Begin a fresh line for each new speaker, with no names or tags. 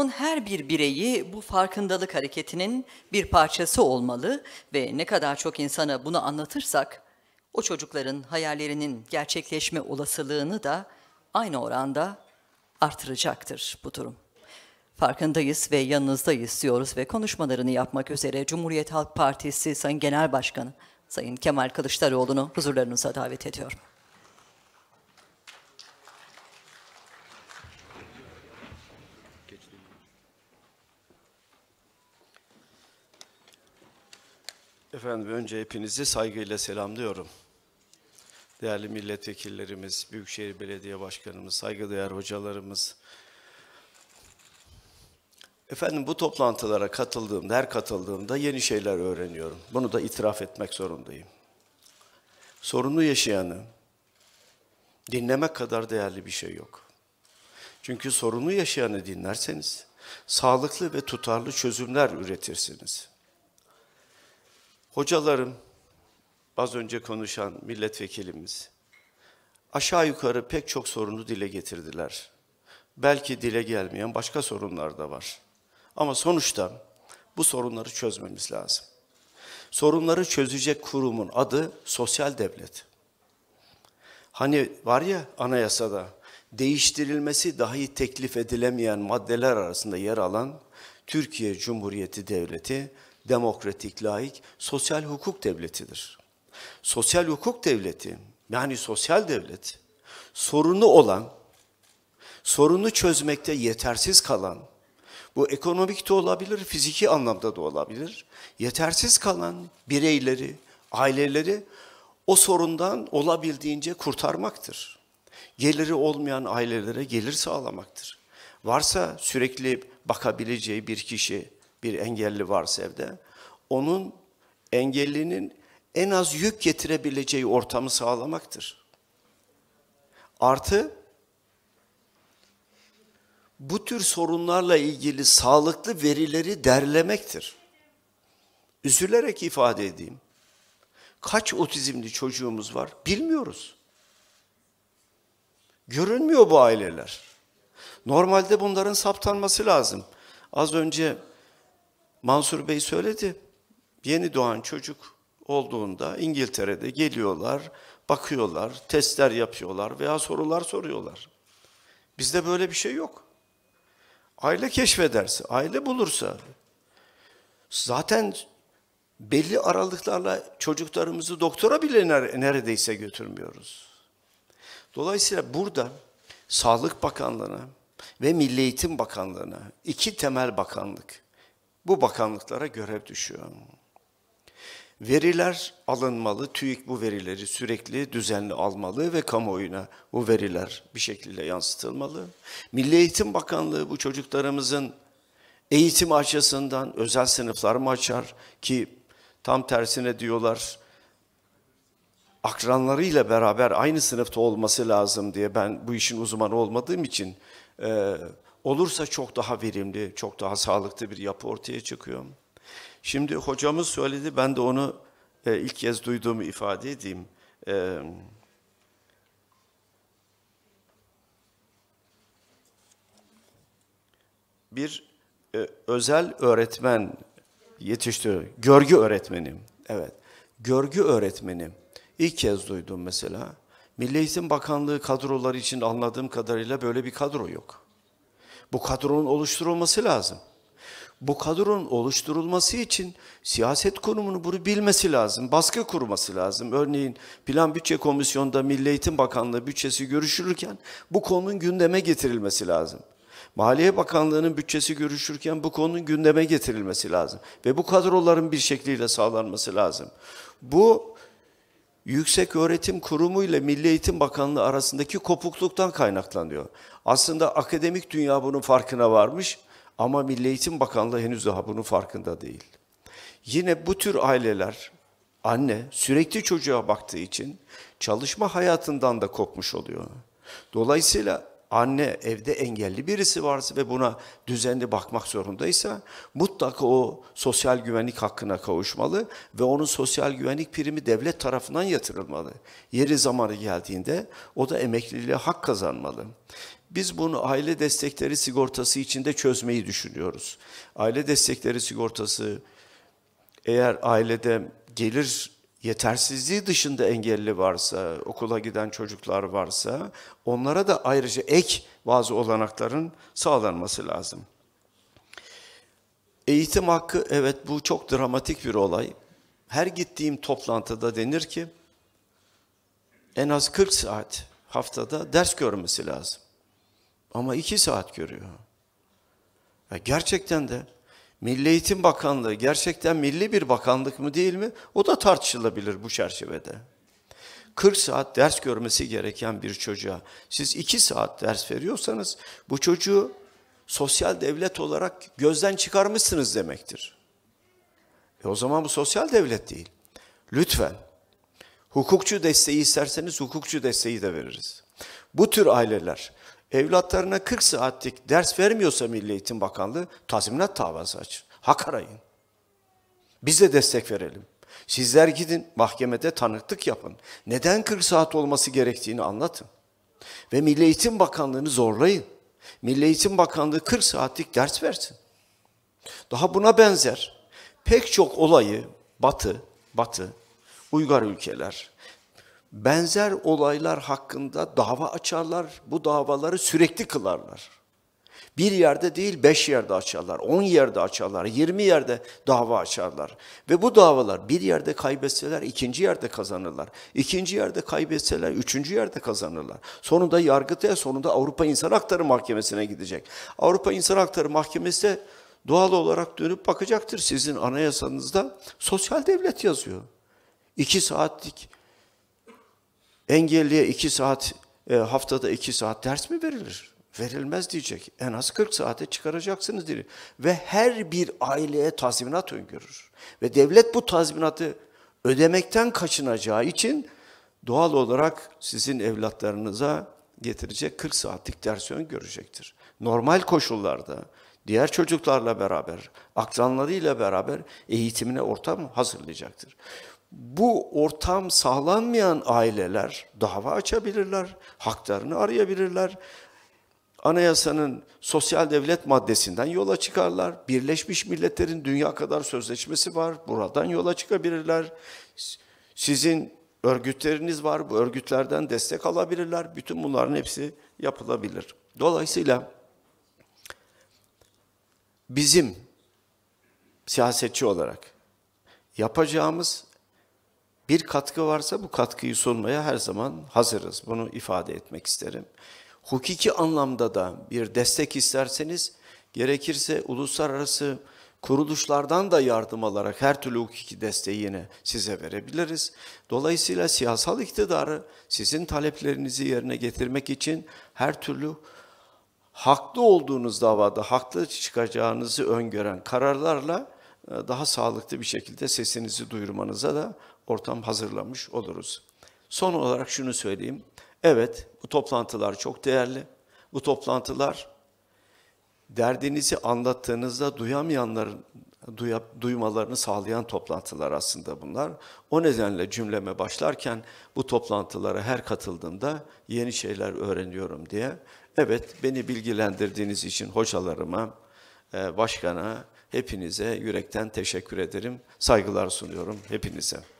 Toplumun her bir bireyi bu farkındalık hareketinin bir parçası olmalı ve ne kadar çok insana bunu anlatırsak o çocukların hayallerinin gerçekleşme olasılığını da aynı oranda artıracaktır bu durum. Farkındayız ve yanınızdayız diyoruz ve konuşmalarını yapmak üzere Cumhuriyet Halk Partisi Sayın Genel Başkanı Sayın Kemal Kılıçdaroğlu'nu huzurlarınıza davet ediyorum. Efendim önce hepinizi saygıyla selamlıyorum. Değerli milletvekillerimiz, Büyükşehir Belediye Başkanımız, saygıdeğer hocalarımız. Efendim bu toplantılara katıldığımda, her katıldığımda yeni şeyler öğreniyorum. Bunu da itiraf etmek zorundayım. Sorunu yaşayanı dinlemek kadar değerli bir şey yok. Çünkü sorunu yaşayanı dinlerseniz sağlıklı ve tutarlı çözümler üretirsiniz. Hocalarım, az önce konuşan milletvekilimiz, aşağı yukarı pek çok sorunu dile getirdiler. Belki dile gelmeyen başka sorunlar da var. Ama sonuçta bu sorunları çözmemiz lazım. Sorunları çözecek kurumun adı sosyal devlet. Hani var ya anayasada değiştirilmesi dahi teklif edilemeyen maddeler arasında yer alan Türkiye Cumhuriyeti Devleti demokratik, laik, sosyal hukuk devletidir. Sosyal hukuk devleti, yani sosyal devlet, sorunu olan, sorunu çözmekte yetersiz kalan, bu ekonomik de olabilir, fiziki anlamda da olabilir, yetersiz kalan bireyleri, aileleri o sorundan olabildiğince kurtarmaktır. Geliri olmayan ailelere gelir sağlamaktır. Varsa sürekli bakabileceği bir kişi, bir engelli varsa evde, onun engellinin en az yük getirebileceği ortamı sağlamaktır. Artı bu tür sorunlarla ilgili sağlıklı verileri derlemektir. Üzülerek ifade edeyim. Kaç otizmli çocuğumuz var bilmiyoruz. Görünmüyor bu aileler. Normalde bunların saptanması lazım. Az önce Mansur Bey söyledi. Yeni doğan çocuk olduğunda İngiltere'de geliyorlar, bakıyorlar, testler yapıyorlar veya sorular soruyorlar. Bizde böyle bir şey yok. Aile keşfederse, aile bulursa zaten belli aralıklarla çocuklarımızı doktora bile neredeyse götürmüyoruz. Dolayısıyla burada Sağlık Bakanlığı'na ve Milli Eğitim Bakanlığı'na iki temel bakanlık bu bakanlıklara görev düşüyor. Veriler alınmalı, TÜİK bu verileri sürekli düzenli almalı ve kamuoyuna bu veriler bir şekilde yansıtılmalı. Milli Eğitim Bakanlığı bu çocuklarımızın eğitim açısından özel sınıflar mı açar ki tam tersine diyorlar akranlarıyla beraber aynı sınıfta olması lazım diye ben bu işin uzmanı olmadığım için e, olursa çok daha verimli, çok daha sağlıklı bir yapı ortaya çıkıyor. Şimdi hocamız söyledi, ben de onu e, ilk kez duyduğumu ifade edeyim. E, bir e, özel öğretmen yetiştiriyor. Görgü öğretmenim. Evet. Görgü öğretmenim. İlk kez duydum mesela. Milli Eğitim Bakanlığı kadroları için anladığım kadarıyla böyle bir kadro yok. Bu kadronun oluşturulması lazım. Bu kadronun oluşturulması için siyaset konumunu bunu bilmesi lazım, baskı kurması lazım. Örneğin Plan Bütçe Komisyonu'nda Milli Eğitim Bakanlığı bütçesi görüşülürken bu konunun gündeme getirilmesi lazım. Maliye Bakanlığı'nın bütçesi görüşürken bu konunun gündeme getirilmesi lazım. Ve bu kadroların bir şekliyle sağlanması lazım. Bu Yüksek Öğretim Kurumu ile Milli Eğitim Bakanlığı arasındaki kopukluktan kaynaklanıyor. Aslında akademik dünya bunun farkına varmış ama Milli Eğitim Bakanlığı henüz daha bunun farkında değil. Yine bu tür aileler anne sürekli çocuğa baktığı için çalışma hayatından da kopmuş oluyor. Dolayısıyla anne evde engelli birisi varsa ve buna düzenli bakmak zorundaysa mutlaka o sosyal güvenlik hakkına kavuşmalı ve onun sosyal güvenlik primi devlet tarafından yatırılmalı. Yeri zamanı geldiğinde o da emekliliğe hak kazanmalı. Biz bunu aile destekleri sigortası içinde çözmeyi düşünüyoruz. Aile destekleri sigortası eğer ailede gelir yetersizliği dışında engelli varsa, okula giden çocuklar varsa onlara da ayrıca ek bazı olanakların sağlanması lazım. Eğitim hakkı evet bu çok dramatik bir olay. Her gittiğim toplantıda denir ki en az 40 saat haftada ders görmesi lazım. Ama 2 saat görüyor. Ya gerçekten de Milli Eğitim Bakanlığı gerçekten milli bir bakanlık mı değil mi? O da tartışılabilir bu çerçevede. 40 saat ders görmesi gereken bir çocuğa siz 2 saat ders veriyorsanız bu çocuğu sosyal devlet olarak gözden çıkarmışsınız demektir. E o zaman bu sosyal devlet değil. Lütfen hukukçu desteği isterseniz hukukçu desteği de veririz. Bu tür aileler evlatlarına 40 saatlik ders vermiyorsa Milli Eğitim Bakanlığı tazminat davası açın. Hak arayın. Biz de destek verelim. Sizler gidin mahkemede tanıklık yapın. Neden 40 saat olması gerektiğini anlatın. Ve Milli Eğitim Bakanlığı'nı zorlayın. Milli Eğitim Bakanlığı 40 saatlik ders versin. Daha buna benzer pek çok olayı Batı, Batı, Uygar ülkeler, benzer olaylar hakkında dava açarlar, bu davaları sürekli kılarlar. Bir yerde değil beş yerde açarlar, on yerde açarlar, yirmi yerde dava açarlar. Ve bu davalar bir yerde kaybetseler ikinci yerde kazanırlar. İkinci yerde kaybetseler üçüncü yerde kazanırlar. Sonunda yargıtaya, sonunda Avrupa İnsan Hakları Mahkemesi'ne gidecek. Avrupa İnsan Hakları Mahkemesi doğal olarak dönüp bakacaktır sizin anayasanızda sosyal devlet yazıyor. İki saatlik Engelliye iki saat, e, haftada iki saat ders mi verilir? Verilmez diyecek. En az 40 saate çıkaracaksınız diye. Ve her bir aileye tazminat öngörür. Ve devlet bu tazminatı ödemekten kaçınacağı için doğal olarak sizin evlatlarınıza getirecek 40 saatlik dersi öngörecektir. Normal koşullarda diğer çocuklarla beraber, akranlarıyla beraber eğitimine ortam hazırlayacaktır bu ortam sağlanmayan aileler dava açabilirler, haklarını arayabilirler. Anayasanın sosyal devlet maddesinden yola çıkarlar. Birleşmiş Milletler'in dünya kadar sözleşmesi var. Buradan yola çıkabilirler. Sizin örgütleriniz var. Bu örgütlerden destek alabilirler. Bütün bunların hepsi yapılabilir. Dolayısıyla bizim siyasetçi olarak yapacağımız bir katkı varsa bu katkıyı sunmaya her zaman hazırız. Bunu ifade etmek isterim. Hukuki anlamda da bir destek isterseniz gerekirse uluslararası kuruluşlardan da yardım alarak her türlü hukuki desteği yine size verebiliriz. Dolayısıyla siyasal iktidarı sizin taleplerinizi yerine getirmek için her türlü haklı olduğunuz davada haklı çıkacağınızı öngören kararlarla e, daha sağlıklı bir şekilde sesinizi duyurmanıza da ortam hazırlamış oluruz. Son olarak şunu söyleyeyim. Evet bu toplantılar çok değerli. Bu toplantılar derdinizi anlattığınızda duyamayanların duya, duymalarını sağlayan toplantılar aslında bunlar. O nedenle cümleme başlarken bu toplantılara her katıldığımda yeni şeyler öğreniyorum diye. Evet beni bilgilendirdiğiniz için hocalarıma, e, başkana, hepinize yürekten teşekkür ederim. Saygılar sunuyorum hepinize.